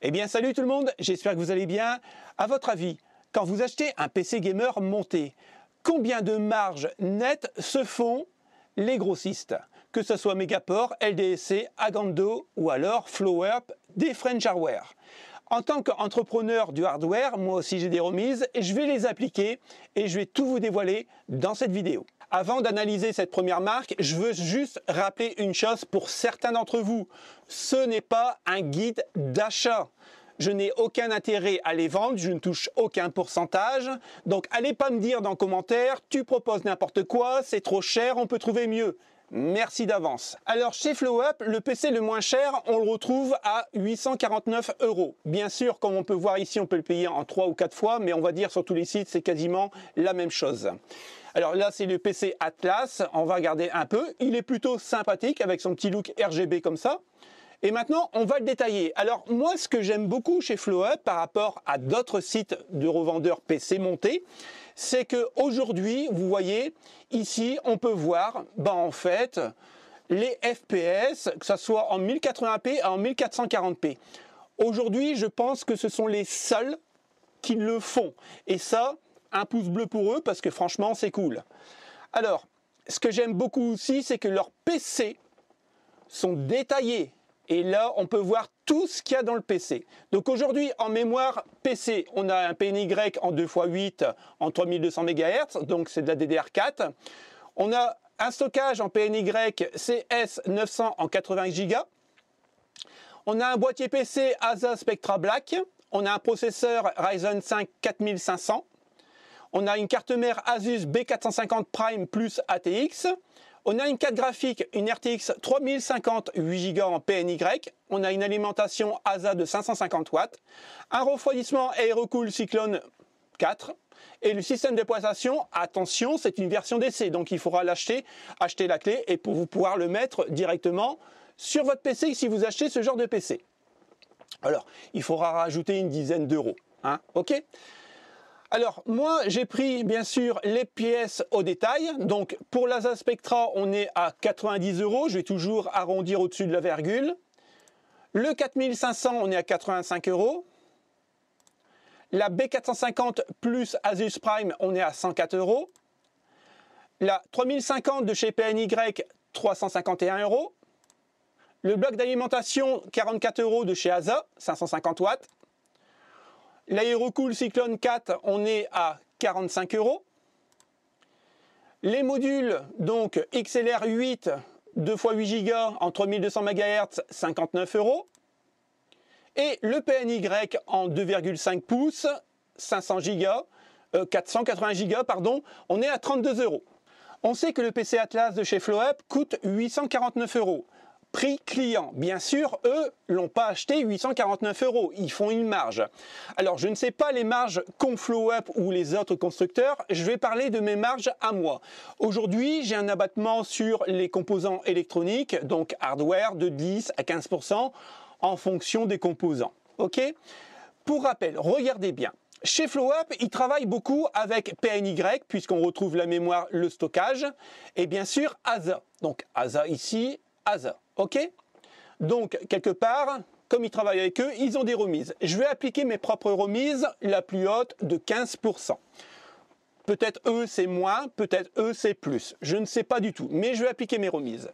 Eh bien, salut tout le monde, j'espère que vous allez bien. À votre avis, quand vous achetez un PC gamer monté, combien de marges nettes se font les grossistes Que ce soit Megaport, LDSC, Agando ou alors FlowUp des French Hardware. En tant qu'entrepreneur du hardware, moi aussi j'ai des remises et je vais les appliquer et je vais tout vous dévoiler dans cette vidéo. Avant d'analyser cette première marque, je veux juste rappeler une chose pour certains d'entre vous. Ce n'est pas un guide d'achat. Je n'ai aucun intérêt à les vendre, je ne touche aucun pourcentage. Donc allez pas me dire dans les commentaires « tu proposes n'importe quoi, c'est trop cher, on peut trouver mieux. Merci d'avance. Alors chez FlowUp, le PC le moins cher, on le retrouve à 849 euros. Bien sûr, comme on peut voir ici, on peut le payer en 3 ou 4 fois, mais on va dire sur tous les sites, c'est quasiment la même chose. Alors là, c'est le PC Atlas. On va regarder un peu. Il est plutôt sympathique avec son petit look RGB comme ça. Et maintenant, on va le détailler. Alors moi, ce que j'aime beaucoup chez FlowUp par rapport à d'autres sites de revendeurs PC montés, c'est que aujourd'hui, vous voyez ici, on peut voir, bah en fait, les FPS, que ce soit en 1080p à en 1440p. Aujourd'hui, je pense que ce sont les seuls qui le font. Et ça, un pouce bleu pour eux parce que franchement c'est cool. Alors, ce que j'aime beaucoup aussi, c'est que leurs PC sont détaillés. Et là, on peut voir tout ce qu'il y a dans le PC. Donc aujourd'hui, en mémoire PC, on a un PNY en 2x8 en 3200 MHz, donc c'est de la DDR4. On a un stockage en PNY CS900 en 80 Go. On a un boîtier PC ASA Spectra Black. On a un processeur Ryzen 5 4500. On a une carte mère Asus B450 Prime plus ATX. On a une carte graphique, une RTX 3050 8 Go en PNY. On a une alimentation ASA de 550 watts. Un refroidissement Aerocool Cyclone 4. Et le système de poisson, attention, c'est une version d'essai. Donc il faudra l'acheter, acheter la clé et pour vous pouvoir le mettre directement sur votre PC si vous achetez ce genre de PC. Alors, il faudra rajouter une dizaine d'euros. Hein, ok alors moi j'ai pris bien sûr les pièces au détail. Donc pour l'ASA Spectra on est à 90 euros. Je vais toujours arrondir au-dessus de la virgule. Le 4500 on est à 85 euros. La B450 plus Asus Prime on est à 104 euros. La 3050 de chez PNY 351 euros. Le bloc d'alimentation 44 euros de chez ASA 550 watts. L'aérocool Cyclone 4, on est à 45 euros. Les modules, donc XLR 8, 2 x 8 Go en 3200 MHz, 59 euros. Et le PNY en 2,5 pouces, 500 Go, 480 Go, pardon, on est à 32 euros. On sait que le PC Atlas de chez FlowUp coûte 849 euros prix client. Bien sûr, eux l'ont pas acheté 849 euros. Ils font une marge. Alors, je ne sais pas les marges Up ou les autres constructeurs. Je vais parler de mes marges à moi. Aujourd'hui, j'ai un abattement sur les composants électroniques, donc hardware, de 10 à 15% en fonction des composants. OK Pour rappel, regardez bien. Chez FlowUp, ils travaillent beaucoup avec PNY, puisqu'on retrouve la mémoire, le stockage, et bien sûr ASA. Donc ASA ici, ASA. OK Donc, quelque part, comme ils travaillent avec eux, ils ont des remises. Je vais appliquer mes propres remises, la plus haute de 15%. Peut-être eux c'est moins, peut-être eux c'est plus. Je ne sais pas du tout, mais je vais appliquer mes remises.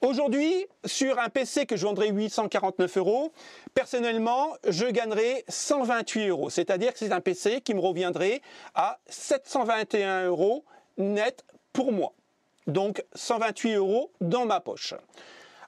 Aujourd'hui, sur un PC que je vendrai 849 euros, personnellement, je gagnerai 128 euros. C'est-à-dire que c'est un PC qui me reviendrait à 721 euros net pour moi. Donc 128 euros dans ma poche.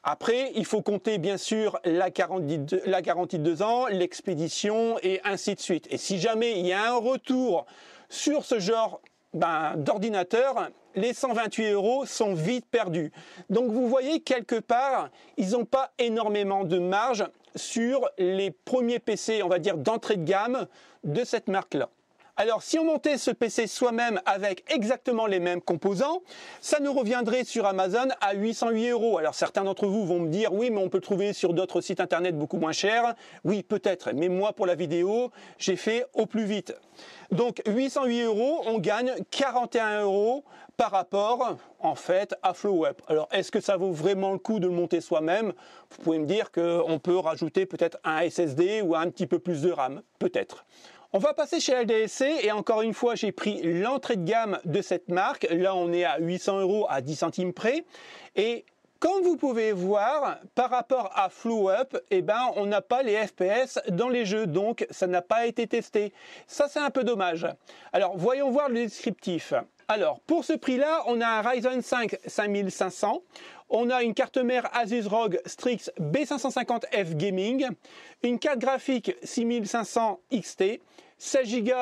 Après, il faut compter bien sûr la garantie de, la deux ans, l'expédition et ainsi de suite. Et si jamais il y a un retour sur ce genre ben, d'ordinateur, les 128 euros sont vite perdus. Donc vous voyez, quelque part, ils n'ont pas énormément de marge sur les premiers PC, on va dire, d'entrée de gamme de cette marque-là. Alors si on montait ce PC soi-même avec exactement les mêmes composants, ça nous reviendrait sur Amazon à 808 euros. Alors certains d'entre vous vont me dire oui mais on peut le trouver sur d'autres sites internet beaucoup moins cher. » Oui peut-être, mais moi pour la vidéo j'ai fait au plus vite. Donc 808 euros, on gagne 41 euros par rapport en fait à FlowWeb. Alors est-ce que ça vaut vraiment le coup de le monter soi-même Vous pouvez me dire qu'on peut rajouter peut-être un SSD ou un petit peu plus de RAM, peut-être. On va passer chez LDSC et encore une fois, j'ai pris l'entrée de gamme de cette marque. Là, on est à 800 euros à 10 centimes près. Et comme vous pouvez voir, par rapport à Flow Up, eh ben, on n'a pas les FPS dans les jeux, donc ça n'a pas été testé. Ça, c'est un peu dommage. Alors, voyons voir le descriptif. Alors, pour ce prix-là, on a un Ryzen 5 5500, on a une carte mère Asus ROG Strix B550F Gaming, une carte graphique 6500 XT, 16 Go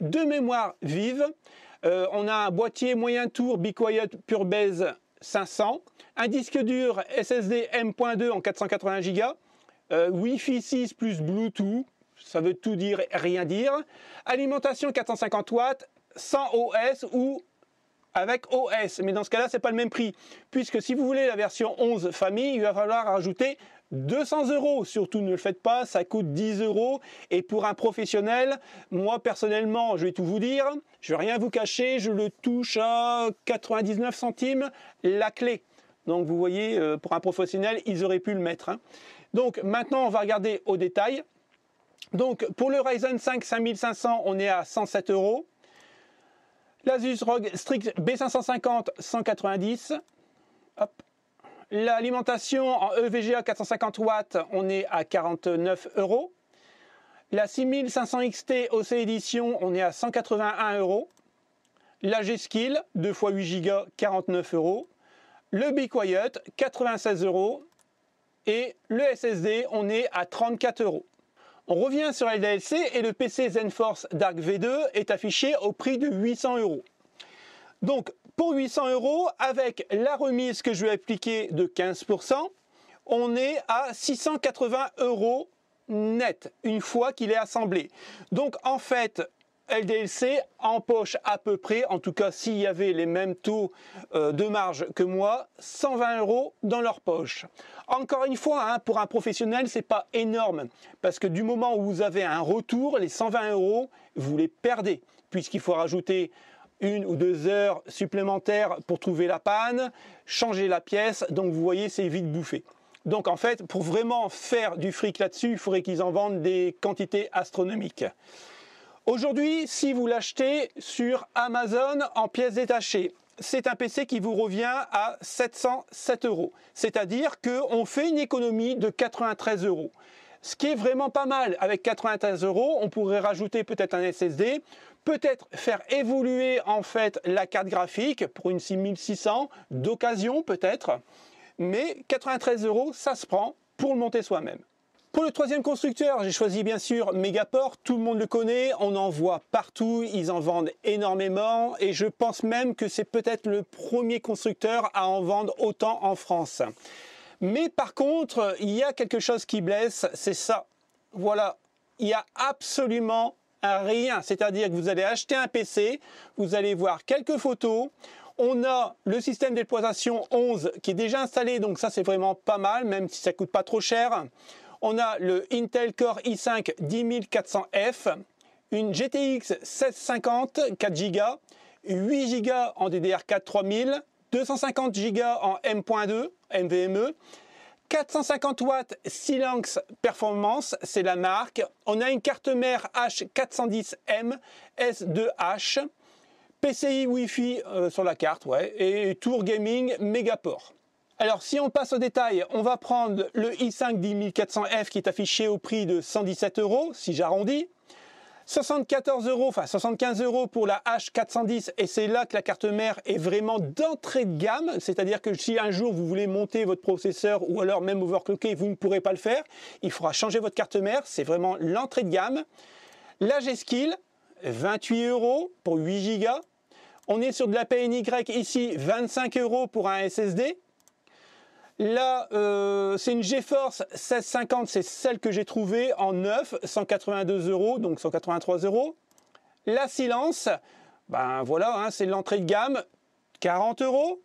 de mémoire vive, euh, on a un boîtier moyen tour Be Purebase Base 500, un disque dur SSD M.2 en 480 Go, euh, Wi-Fi 6 plus Bluetooth, ça veut tout dire, rien dire, alimentation 450 watts, 100 OS ou avec OS. Mais dans ce cas-là, ce n'est pas le même prix. Puisque si vous voulez la version 11 famille, il va falloir rajouter 200 euros. Surtout, ne le faites pas, ça coûte 10 euros. Et pour un professionnel, moi personnellement, je vais tout vous dire, je vais rien vous cacher, je le touche à 99 centimes la clé. Donc vous voyez, euh, pour un professionnel, ils auraient pu le mettre. Hein. Donc maintenant, on va regarder au détail. Donc pour le Ryzen 5 5500, on est à 107 euros. L'Asus ROG Strix B550 190. L'alimentation en EVGA 450 w on est à 49 euros. La 6500 XT OC Edition, on est à 181 euros. La G-Skill, 2 x 8 Go, 49 euros. Le Be Quiet, 96 euros. Et le SSD, on est à 34 euros. On revient sur LDLC et le PC ZenForce Dark V2 est affiché au prix de 800 euros. Donc pour 800 euros, avec la remise que je vais appliquer de 15%, on est à 680 euros net une fois qu'il est assemblé. Donc en fait, LDLC empoche à peu près, en tout cas s'il y avait les mêmes taux euh, de marge que moi, 120 euros dans leur poche. Encore une fois, hein, pour un professionnel, c'est pas énorme parce que du moment où vous avez un retour, les 120 euros, vous les perdez puisqu'il faut rajouter une ou deux heures supplémentaires pour trouver la panne, changer la pièce, donc vous voyez, c'est vite bouffé. Donc en fait, pour vraiment faire du fric là-dessus, il faudrait qu'ils en vendent des quantités astronomiques. Aujourd'hui, si vous l'achetez sur Amazon en pièces détachées, c'est un PC qui vous revient à 707 euros. C'est-à-dire qu'on fait une économie de 93 euros. Ce qui est vraiment pas mal. Avec 93 euros, on pourrait rajouter peut-être un SSD, peut-être faire évoluer en fait la carte graphique pour une 6600 d'occasion peut-être. Mais 93 euros, ça se prend pour le monter soi-même. Pour le troisième constructeur, j'ai choisi bien sûr Megaport, tout le monde le connaît, on en voit partout, ils en vendent énormément et je pense même que c'est peut-être le premier constructeur à en vendre autant en France. Mais par contre, il y a quelque chose qui blesse, c'est ça. Voilà, il n'y a absolument rien, c'est-à-dire que vous allez acheter un PC, vous allez voir quelques photos, on a le système d'exploitation 11 qui est déjà installé, donc ça c'est vraiment pas mal, même si ça coûte pas trop cher. On a le Intel Core i5 10400F, une GTX 1650 4 Go, 8 Go en DDR4 3000, 250 Go en M.2 MVME, 450 watts Silanx Performance, c'est la marque. On a une carte mère H410M S2H, PCI Wi-Fi euh, sur la carte, ouais, et Tour Gaming Megaport. Alors si on passe au détail, on va prendre le i5 10400F qui est affiché au prix de 117 euros si j'arrondis. 74 euros, enfin 75 euros pour la H410 et c'est là que la carte mère est vraiment d'entrée de gamme, c'est-à-dire que si un jour vous voulez monter votre processeur ou alors même overclocker, vous ne pourrez pas le faire, il faudra changer votre carte mère, c'est vraiment l'entrée de gamme. La G-Skill, 28 euros pour 8 gigas. On est sur de la PNY ici, 25 euros pour un SSD. Là, euh, c'est une GeForce 1650, c'est celle que j'ai trouvée en neuf, 182 euros, donc 183 euros. La Silence, ben voilà, hein, c'est l'entrée de gamme, 40 euros.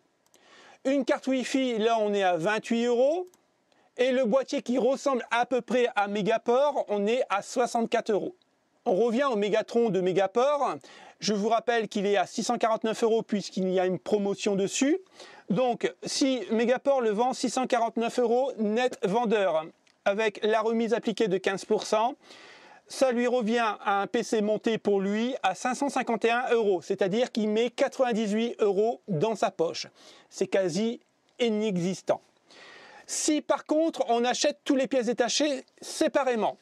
Une carte Wi-Fi, là on est à 28 euros. Et le boîtier qui ressemble à peu près à Megaport, on est à 64 euros. On revient au Megatron de Megaport. Je vous rappelle qu'il est à 649 euros puisqu'il y a une promotion dessus. Donc, si Megaport le vend 649 euros net vendeur, avec la remise appliquée de 15%, ça lui revient à un PC monté pour lui à 551 euros, c'est-à-dire qu'il met 98 euros dans sa poche. C'est quasi inexistant. Si par contre on achète tous les pièces détachées séparément,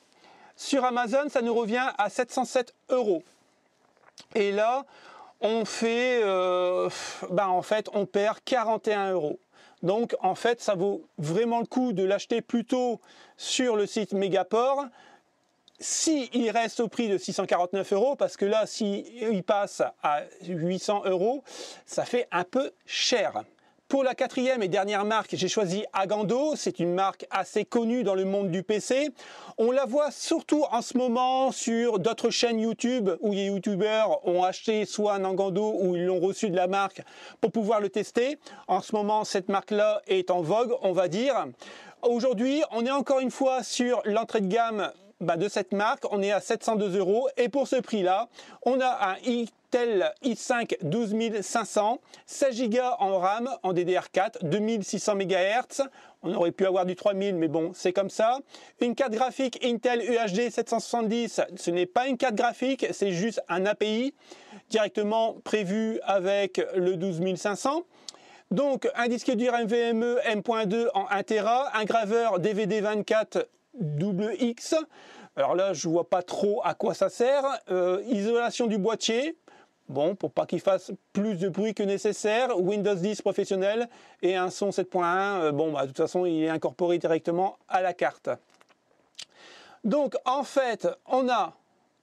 sur Amazon ça nous revient à 707 euros. Et là, on fait, euh, ben, en fait, on perd 41 euros. Donc en fait, ça vaut vraiment le coup de l'acheter plutôt sur le site Megaport s'il reste au prix de 649 euros, parce que là, s'il passe à 800 euros, ça fait un peu cher. Pour la quatrième et dernière marque, j'ai choisi Agando. C'est une marque assez connue dans le monde du PC. On la voit surtout en ce moment sur d'autres chaînes YouTube où les YouTubeurs ont acheté soit un Agando ou ils l'ont reçu de la marque pour pouvoir le tester. En ce moment, cette marque-là est en vogue, on va dire. Aujourd'hui, on est encore une fois sur l'entrée de gamme bah, de cette marque, on est à 702 euros. Et pour ce prix-là, on a un Intel i5 12500, 16 Go en RAM en DDR4, 2600 MHz. On aurait pu avoir du 3000, mais bon, c'est comme ça. Une carte graphique Intel UHD 770, ce n'est pas une carte graphique, c'est juste un API directement prévu avec le 12500. Donc, un disque dur NVMe M.2 en 1 Tera, un graveur DVD 24 double X. Alors là, je vois pas trop à quoi ça sert. Euh, isolation du boîtier. Bon, pour pas qu'il fasse plus de bruit que nécessaire. Windows 10 professionnel et un son 7.1. Euh, bon, bah, de toute façon, il est incorporé directement à la carte. Donc, en fait, on a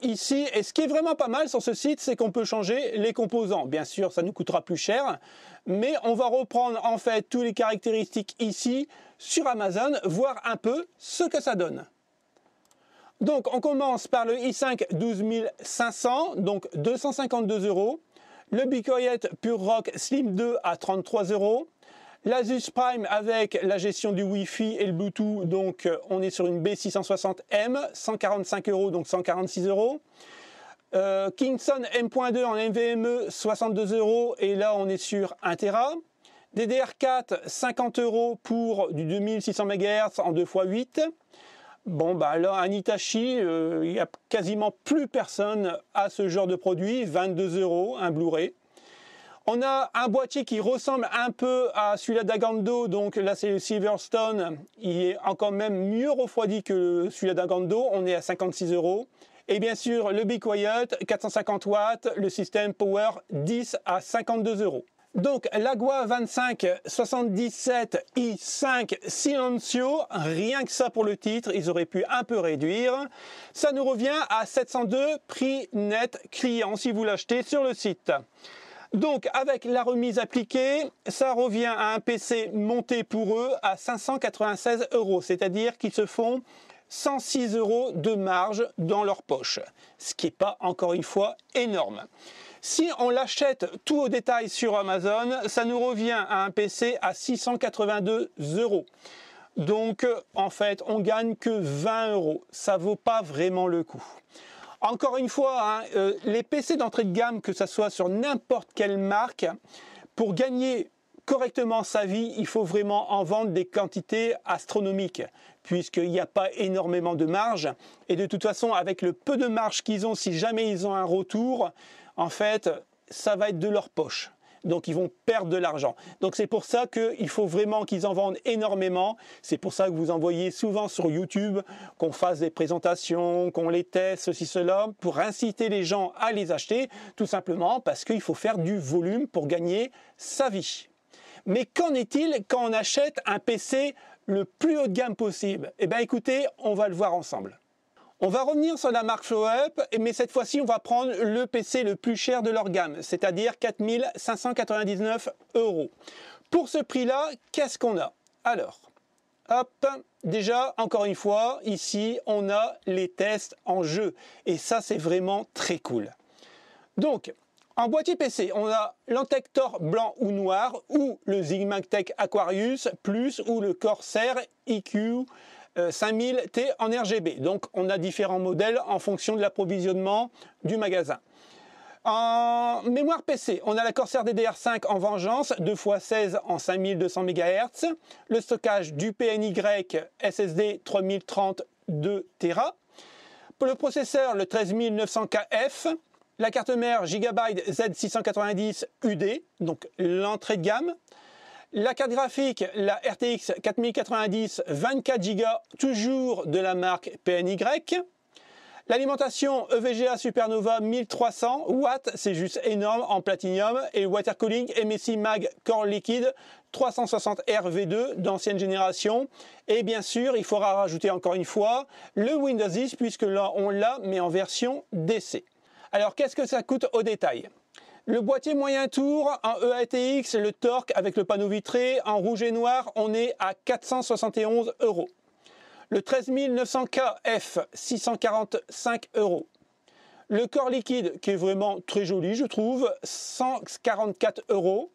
ici, et ce qui est vraiment pas mal sur ce site, c'est qu'on peut changer les composants. Bien sûr, ça nous coûtera plus cher, mais on va reprendre en fait toutes les caractéristiques ici sur Amazon, voir un peu ce que ça donne. Donc on commence par le i5 12500, donc 252 euros. Le Bicoyette Pure Rock Slim 2 à 33 euros. L'Asus Prime avec la gestion du Wi-Fi et le Bluetooth, donc euh, on est sur une B660M, 145 euros, donc 146 euros. Kingson euh, Kingston M.2 en NVMe, 62 euros. Et là, on est sur 1 Tera. DDR4, 50 euros pour du 2600 MHz en 2x8. Bon, bah là, à Hitachi, euh, il n'y a quasiment plus personne à ce genre de produit. 22 euros, un Blu-ray. On a un boîtier qui ressemble un peu à celui-là d'Agando, donc là c'est le Silverstone. Il est encore même mieux refroidi que celui-là d'Agando. On est à 56 euros. Et bien sûr, le Be Quiet, 450 watts, le système Power 10 à 52 euros. Donc l'Agua 2577 i5 Silencio, rien que ça pour le titre, ils auraient pu un peu réduire. Ça nous revient à 702 prix net client si vous l'achetez sur le site. Donc avec la remise appliquée, ça revient à un PC monté pour eux à 596 euros, c'est-à-dire qu'ils se font 106 euros de marge dans leur poche, ce qui n'est pas encore une fois énorme. Si on l'achète tout au détail sur Amazon, ça nous revient à un PC à 682 euros. Donc en fait, on gagne que 20 euros. Ça vaut pas vraiment le coup. Encore une fois, hein, euh, les PC d'entrée de gamme, que ce soit sur n'importe quelle marque, pour gagner correctement sa vie, il faut vraiment en vendre des quantités astronomiques, puisqu'il n'y a pas énormément de marge. Et de toute façon, avec le peu de marge qu'ils ont, si jamais ils ont un retour, en fait, ça va être de leur poche. Donc ils vont perdre de l'argent. Donc c'est pour ça qu'il faut vraiment qu'ils en vendent énormément. C'est pour ça que vous en voyez souvent sur YouTube, qu'on fasse des présentations, qu'on les teste, ceci, cela, pour inciter les gens à les acheter, tout simplement parce qu'il faut faire du volume pour gagner sa vie. Mais qu'en est-il quand on achète un PC le plus haut de gamme possible Eh bien écoutez, on va le voir ensemble. On va revenir sur la marque FlowUp, mais cette fois-ci, on va prendre le PC le plus cher de leur gamme, c'est-à-dire 4599 euros. Pour ce prix-là, qu'est-ce qu'on a Alors, hop, déjà, encore une fois, ici, on a les tests en jeu. Et ça, c'est vraiment très cool. Donc, en boîtier PC, on a l'Antector blanc ou noir ou le Tech Aquarius Plus ou le Corsair IQ 5000T euh, en RGB. Donc on a différents modèles en fonction de l'approvisionnement du magasin. En mémoire PC, on a la Corsair DDR5 en Vengeance, 2x16 en 5200 MHz, le stockage du PNY SSD 3030 Tera, pour le processeur le 13900KF, la carte mère Gigabyte Z690 UD, donc l'entrée de gamme. La carte graphique, la RTX 4090 24 Go, toujours de la marque PNY. L'alimentation EVGA Supernova 1300 watts, c'est juste énorme en platinium. Et le water cooling MSI Mag Core Liquid 360 RV2 d'ancienne génération. Et bien sûr, il faudra rajouter encore une fois le Windows 10 puisque là on l'a mais en version DC. Alors qu'est-ce que ça coûte au détail le boîtier moyen tour en EATX, le torque avec le panneau vitré en rouge et noir, on est à 471 euros. Le 13900KF, 645 euros. Le corps liquide, qui est vraiment très joli, je trouve, 144 euros.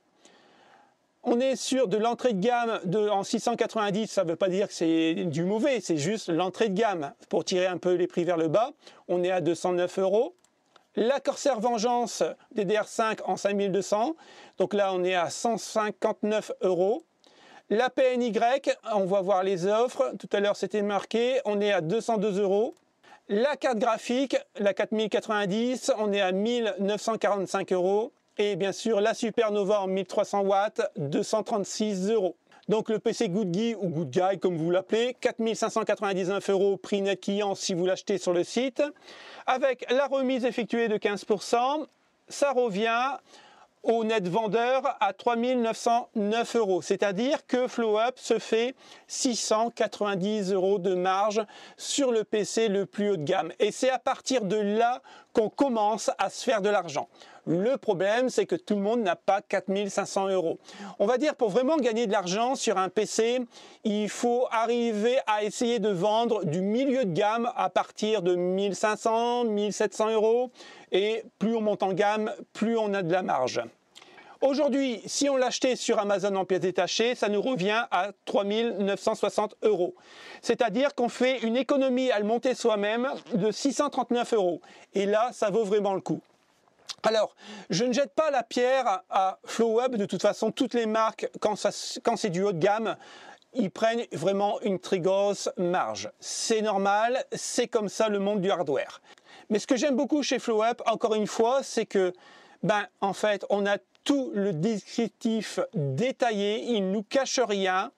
On est sur de l'entrée de gamme en 690, ça ne veut pas dire que c'est du mauvais, c'est juste l'entrée de gamme. Pour tirer un peu les prix vers le bas, on est à 209 euros la Corsair Vengeance DDR5 en 5200, donc là on est à 159 euros. La PNY, on va voir les offres, tout à l'heure c'était marqué, on est à 202 euros. La carte graphique, la 4090, on est à 1945 euros. Et bien sûr, la Supernova en 1300 watts, 236 euros. Donc le PC Good Guy ou Good Guy comme vous l'appelez, 4599 euros prix net client si vous l'achetez sur le site, avec la remise effectuée de 15%, ça revient net vendeur à 3909 euros. C'est-à-dire que flow up se fait 690 euros de marge sur le PC le plus haut de gamme. Et c'est à partir de là qu'on commence à se faire de l'argent. Le problème, c'est que tout le monde n'a pas 4500 euros. On va dire, pour vraiment gagner de l'argent sur un PC, il faut arriver à essayer de vendre du milieu de gamme à partir de 1500, 1700 euros et plus on monte en gamme, plus on a de la marge. Aujourd'hui, si on l'achetait sur Amazon en pièces détachées, ça nous revient à 3960 euros. C'est-à-dire qu'on fait une économie à le monter soi-même de 639 euros. Et là, ça vaut vraiment le coup. Alors, je ne jette pas la pierre à FlowHub, de toute façon, toutes les marques, quand, quand c'est du haut de gamme, ils prennent vraiment une très grosse marge. C'est normal, c'est comme ça le monde du hardware. Mais ce que j'aime beaucoup chez FlowUp, encore une fois, c'est que, ben, en fait, on a tout le descriptif détaillé, il nous cache rien.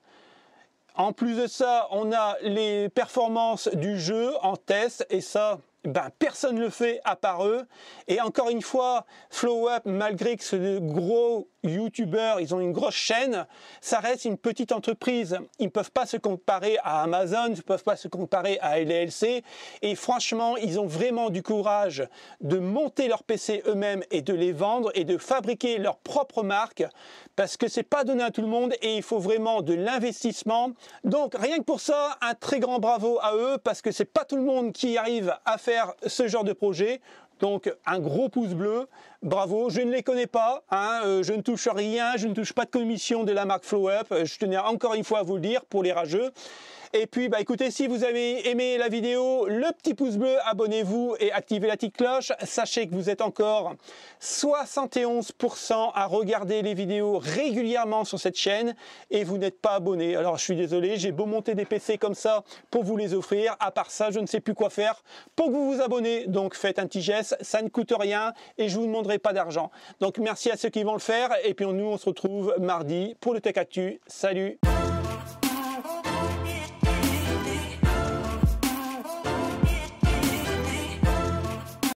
En plus de ça, on a les performances du jeu en test et ça, bah, personne ne le fait à part eux. Et encore une fois, Flow Up, malgré que ce gros youtubeur ils ont une grosse chaîne, ça reste une petite entreprise. Ils ne peuvent pas se comparer à Amazon, ils ne peuvent pas se comparer à LLC. Et franchement, ils ont vraiment du courage de monter leurs PC eux-mêmes et de les vendre et de fabriquer leur propre marque parce que c'est pas donné à tout le monde et il faut vraiment de l'investissement. Donc rien que pour ça, un très grand bravo à eux parce que c'est pas tout le monde qui arrive à faire ce genre de projet. Donc un gros pouce bleu, bravo, je ne les connais pas, hein. euh, je ne touche rien, je ne touche pas de commission de la marque flow up euh, je tenais encore une fois à vous le dire pour les rageux. Et puis, bah, écoutez, si vous avez aimé la vidéo, le petit pouce bleu, abonnez-vous et activez la petite cloche. Sachez que vous êtes encore 71% à regarder les vidéos régulièrement sur cette chaîne et vous n'êtes pas abonné. Alors, je suis désolé, j'ai beau monter des PC comme ça pour vous les offrir. À part ça, je ne sais plus quoi faire pour que vous vous abonnez. Donc, faites un petit geste, ça ne coûte rien et je ne vous demanderai pas d'argent. Donc, merci à ceux qui vont le faire. Et puis, nous, on se retrouve mardi pour le Tech Actu. Salut!